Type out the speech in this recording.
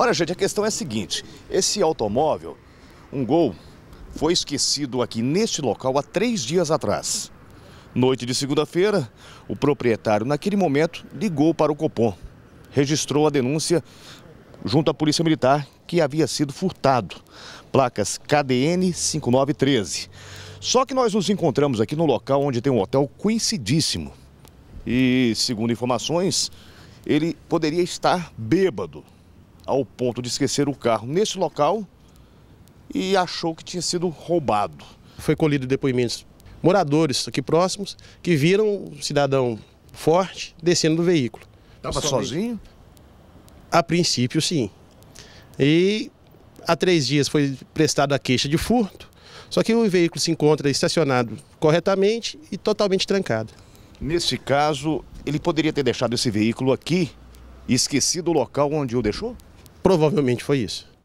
Olha, gente, a questão é a seguinte: esse automóvel, um Gol, foi esquecido aqui neste local há três dias atrás. Noite de segunda-feira, o proprietário, naquele momento, ligou para o Copom, registrou a denúncia junto à Polícia Militar que havia sido furtado. Placas KDN 5913. Só que nós nos encontramos aqui no local onde tem um hotel conhecidíssimo. E, segundo informações, ele poderia estar bêbado ao ponto de esquecer o carro nesse local e achou que tinha sido roubado. Foi colhido depoimentos moradores aqui próximos que viram o um cidadão forte descendo do veículo. Estava sozinho? A princípio, sim. E há três dias foi prestada a queixa de furto, só que o veículo se encontra estacionado corretamente e totalmente trancado. Nesse caso, ele poderia ter deixado esse veículo aqui e esquecido o local onde o deixou? Provavelmente foi isso.